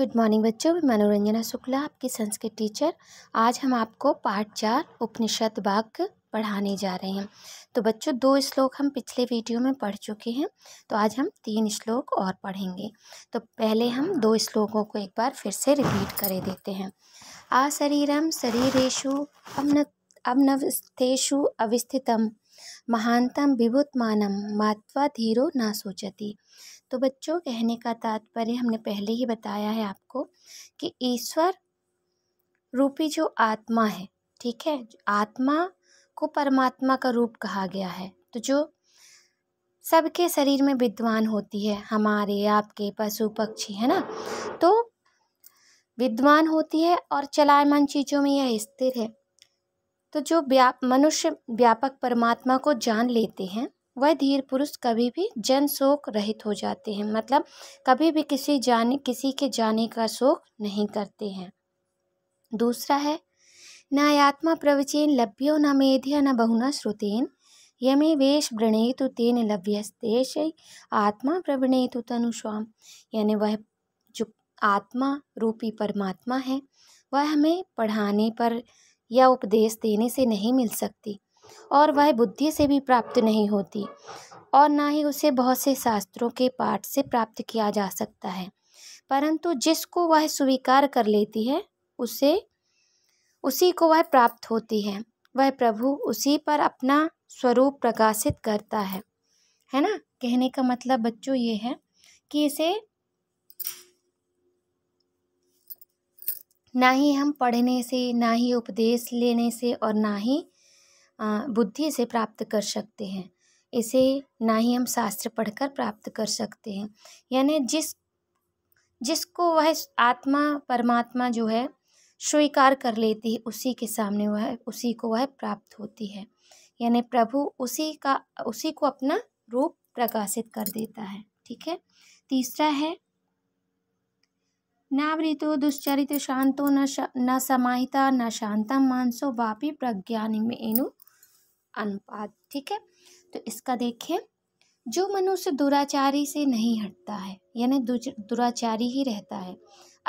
good morning बच्चों मैं मनोरंजना शुक्ला आपकी संस्कृत टीचर आज हम आपको पाठ चार उपनिषद वाक्य पढ़ाने जा रहे हैं तो बच्चों दो श्लोक हम पिछले वीडियो में पढ़ चुके हैं तो आज हम तीन श्लोक और पढ़ेंगे तो पहले हम दो श्लोकों को एक बार फिर से रिपीट करे देते हैं आ शरीरम शरीरेशु अवन अवनवस्थेशु अवस्थितम महानतम विभुतमानम मात्वा धीरो ना सोचती तो बच्चों कहने का तात्पर्य हमने पहले ही बताया है आपको कि ईश्वर रूपी जो आत्मा है ठीक है आत्मा को परमात्मा का रूप कहा गया है तो जो सबके शरीर में विद्वान होती है हमारे आपके पशु पक्षी है ना तो विद्वान होती है और चलायमान चीज़ों में यह स्थिर है तो जो व्या मनुष्य व्यापक परमात्मा को जान लेते हैं वह धीर पुरुष कभी भी जन शोक रहित हो जाते हैं मतलब कभी भी किसी जाने किसी के जाने का शोक नहीं करते हैं दूसरा है न आत्मा प्रवचेन लभ्यो न मेध्य न बहुना श्रुतेन यमे वेश वृणेतु तेन लभ्यस्तेश आत्मा प्रवृणेतु तनुष्वाम यानी वह जो आत्मा रूपी परमात्मा है वह हमें पढ़ाने पर या उपदेश देने से नहीं मिल सकती और वह बुद्धि से भी प्राप्त नहीं होती और ना ही उसे बहुत से शास्त्रों के पाठ से प्राप्त किया जा सकता है परंतु जिसको वह स्वीकार कर लेती है उसे उसी को वह प्राप्त होती है वह प्रभु उसी पर अपना स्वरूप प्रकाशित करता है है ना कहने का मतलब बच्चों ये है कि इसे ना ही हम पढ़ने से ना ही उपदेश लेने से और ना ही बुद्धि से प्राप्त कर सकते हैं इसे ना ही हम शास्त्र पढ़कर प्राप्त कर सकते हैं यानी जिस जिसको वह आत्मा परमात्मा जो है स्वीकार कर लेती है उसी के सामने वह उसी को वह प्राप्त होती है यानी प्रभु उसी का उसी को अपना रूप प्रकाशित कर देता है ठीक है तीसरा है नावृतो दुश्चरित शांतो न न समाहिता न शांतम मानसो वापी प्रज्ञानी में अनुपात ठीक है तो इसका देखिए जो मनुष्य दुराचारी से नहीं हटता है यानी दुराचारी ही रहता है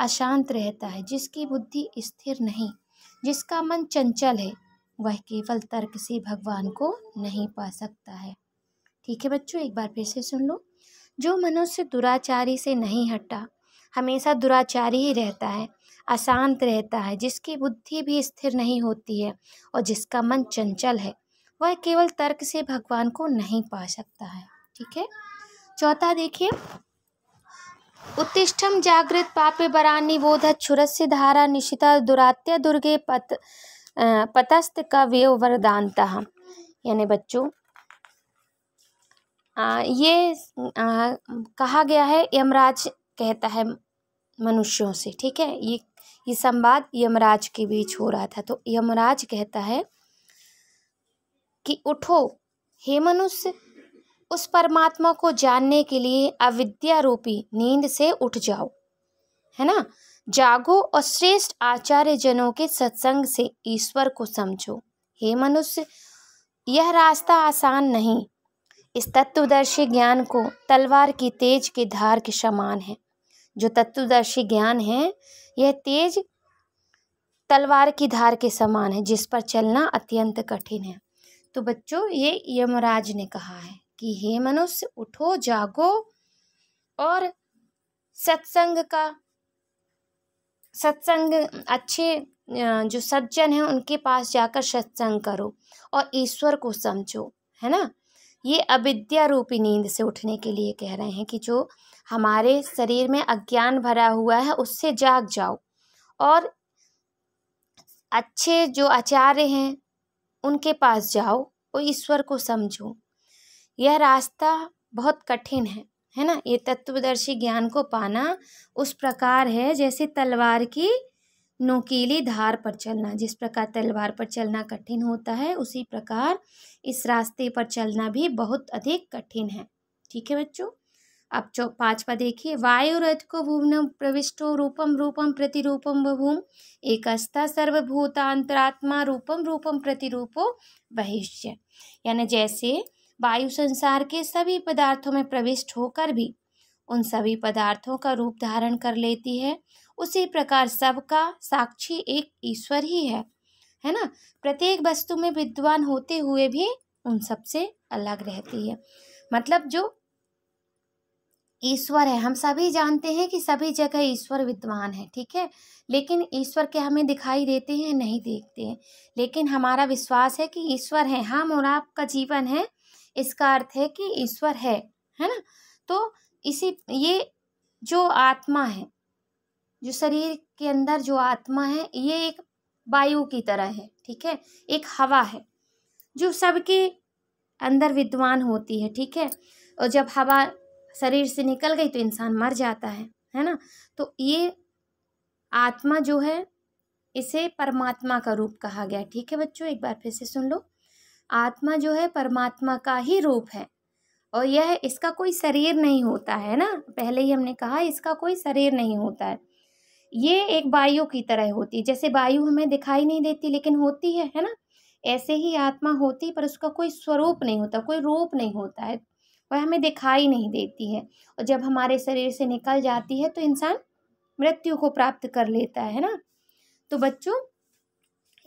अशांत रहता है जिसकी बुद्धि स्थिर नहीं जिसका मन चंचल है वह केवल तर्क से भगवान को नहीं पा सकता है ठीक है बच्चों एक बार फिर से सुन लो जो मनुष्य दुराचारी से नहीं हटा हमेशा दुराचारी ही रहता है अशांत रहता है जिसकी बुद्धि भी स्थिर नहीं होती है और जिसका मन चंचल है वह केवल तर्क से भगवान को नहीं पा सकता है ठीक है चौथा देखिए उत्तिष्ठम जागृत पापे बरानी बोध छुरस्य धारा निशिता दुरात्य दुर्गे पत पतस्त का वे वरदानता यानी बच्चों आ, ये आ, कहा गया है यमराज कहता है मनुष्यों से ठीक है ये ये संवाद यमराज के बीच हो रहा था तो यमराज कहता है कि उठो हे मनुष्य उस परमात्मा को जानने के लिए अविद्या रूपी नींद से उठ जाओ है ना जागो और श्रेष्ठ आचार्य जनों के सत्संग से ईश्वर को समझो हे मनुष्य यह रास्ता आसान नहीं इस तत्वदर्शी ज्ञान को तलवार की तेज के धार के समान है जो तत्वदर्शी ज्ञान है यह तेज तलवार की धार के समान है जिस पर चलना अत्यंत कठिन है तो बच्चों ये यमराज ने कहा है कि हे मनुष्य उठो जागो और सत्संग का सत्संग अच्छे जो सज्जन हैं उनके पास जाकर सत्संग करो और ईश्वर को समझो है ना ये अविद्या रूपी नींद से उठने के लिए कह रहे हैं कि जो हमारे शरीर में अज्ञान भरा हुआ है उससे जाग जाओ और अच्छे जो आचार्य हैं उनके पास जाओ और ईश्वर को समझो यह रास्ता बहुत कठिन है है ना ये तत्वदर्शी ज्ञान को पाना उस प्रकार है जैसे तलवार की नोकीली धार पर चलना जिस प्रकार तलवार पर चलना कठिन होता है उसी प्रकार इस रास्ते पर चलना भी बहुत अधिक कठिन है ठीक है बच्चों अब चौ पाँचवा देखिए वायुरथ को भुवन प्रविष्टो रूपम रूपम प्रतिरूपम बभूम एक सर्वभूतांतरात्मा रूपम रूपम प्रतिरूपो बहिष्य यानी जैसे वायु संसार के सभी पदार्थों में प्रविष्ट होकर भी उन सभी पदार्थों का रूप धारण कर लेती है उसी प्रकार सबका साक्षी एक ईश्वर ही है है ना प्रत्येक वस्तु में विद्वान होते हुए भी उन सबसे अलग रहती है मतलब जो ईश्वर है हम सभी जानते हैं कि सभी जगह ईश्वर विद्वान है ठीक है लेकिन ईश्वर के हमें दिखाई देते हैं नहीं देखते हैं लेकिन हमारा विश्वास है कि ईश्वर है हम और आपका जीवन है इसका अर्थ है कि ईश्वर है है ना तो इसी ये जो आत्मा है जो शरीर के अंदर जो आत्मा है ये एक वायु की तरह है ठीक है एक हवा है जो सबके अंदर विद्वान होती है ठीक है और जब हवा शरीर से निकल गई तो इंसान मर जाता है है ना तो ये आत्मा जो है इसे परमात्मा का रूप कहा गया ठीक है बच्चों एक बार फिर से सुन लो आत्मा जो है परमात्मा का ही रूप है और यह इसका कोई शरीर नहीं होता है ना पहले ही हमने कहा इसका कोई शरीर नहीं होता है ये एक वायु की तरह होती है जैसे वायु हमें दिखाई नहीं देती लेकिन होती है है ना ऐसे ही आत्मा होती पर उसका कोई स्वरूप नहीं होता कोई रूप नहीं होता है वह हमें दिखाई नहीं देती है और जब हमारे शरीर से निकल जाती है तो इंसान मृत्यु को प्राप्त कर लेता है ना तो बच्चों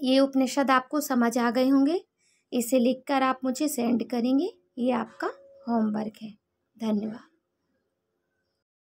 ये उपनिषद आपको समझ आ गए होंगे इसे लिखकर आप मुझे सेंड करेंगे ये आपका होमवर्क है धन्यवाद